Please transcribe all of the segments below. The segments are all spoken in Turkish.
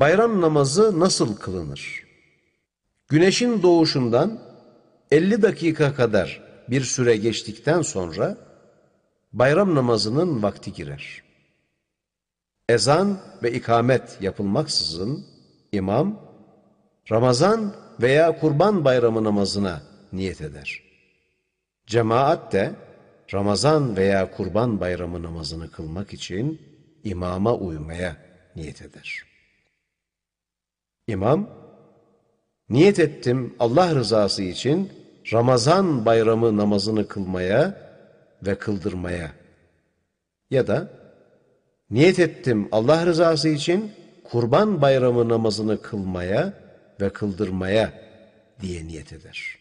Bayram namazı nasıl kılınır? Güneşin doğuşundan 50 dakika kadar bir süre geçtikten sonra bayram namazının vakti girer. Ezan ve ikamet yapılmaksızın imam Ramazan veya Kurban Bayramı namazına niyet eder. Cemaat de Ramazan veya Kurban Bayramı namazını kılmak için imama uymaya niyet eder.'' İmam, niyet ettim Allah rızası için Ramazan bayramı namazını kılmaya ve kıldırmaya. Ya da niyet ettim Allah rızası için kurban bayramı namazını kılmaya ve kıldırmaya diye niyet eder.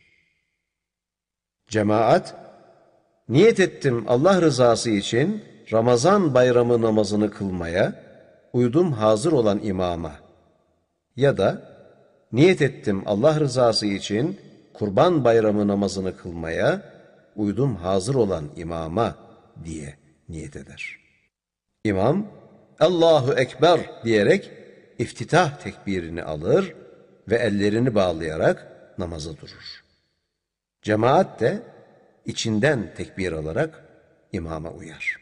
Cemaat, niyet ettim Allah rızası için Ramazan bayramı namazını kılmaya, uydum hazır olan imama.'' ya da niyet ettim Allah rızası için kurban bayramı namazını kılmaya, uydum hazır olan imama diye niyet eder. İmam, Allahu Ekber diyerek iftitah tekbirini alır ve ellerini bağlayarak namaza durur. Cemaat de içinden tekbir alarak imama uyar.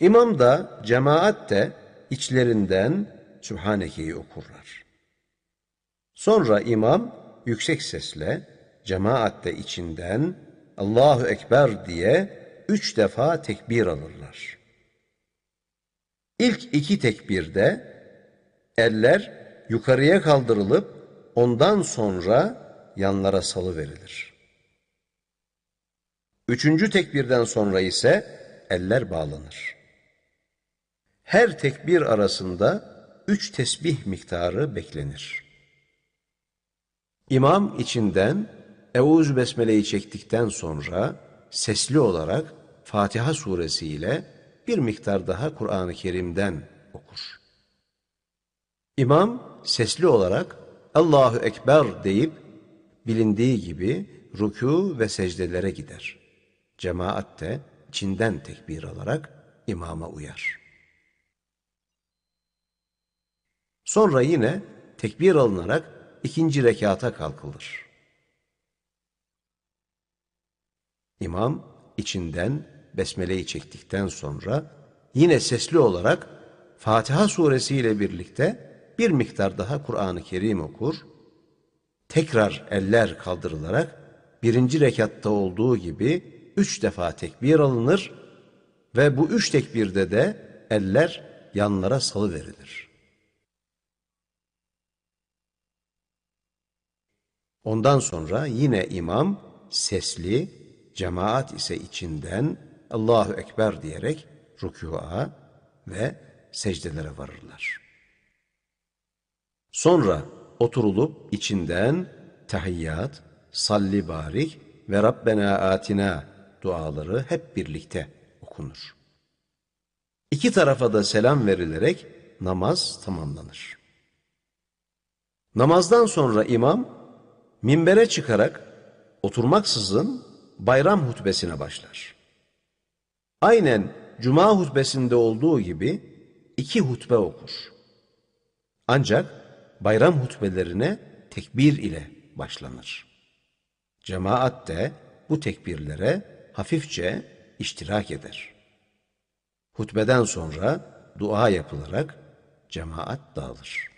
İmam da cemaat de içlerinden Sübhaneke'yi okurlar. Sonra imam yüksek sesle cemaatte içinden Allahu Ekber diye üç defa tekbir alırlar. İlk iki tekbirde eller yukarıya kaldırılıp ondan sonra yanlara salı verilir. Üçüncü tekbirden sonra ise eller bağlanır. Her tekbir arasında üç tesbih miktarı beklenir. İmam içinden Eûzü Besmele'yi çektikten sonra sesli olarak Fatiha suresiyle bir miktar daha Kur'an-ı Kerim'den okur. İmam sesli olarak Allahu Ekber deyip bilindiği gibi ruku ve secdelere gider. Cemaat de Çin'den tekbir alarak imama uyar.'' Sonra yine tekbir alınarak ikinci rekata kalkılır. İmam içinden besmeleyi çektikten sonra yine sesli olarak Fatiha suresi ile birlikte bir miktar daha Kur'an-ı Kerim okur. Tekrar eller kaldırılarak birinci rekatta olduğu gibi üç defa tekbir alınır ve bu üç tekbirde de eller yanlara salı verilir. Ondan sonra yine imam sesli, cemaat ise içinden Allahu Ekber diyerek rükûa ve secdelere varırlar. Sonra oturulup içinden tahiyyat, salli barik ve Rabbena atina duaları hep birlikte okunur. İki tarafa da selam verilerek namaz tamamlanır. Namazdan sonra imam minbere çıkarak oturmaksızın bayram hutbesine başlar. Aynen cuma hutbesinde olduğu gibi iki hutbe okur. Ancak bayram hutbelerine tekbir ile başlanır. Cemaat de bu tekbirlere hafifçe iştirak eder. Hutbeden sonra dua yapılarak cemaat dağılır.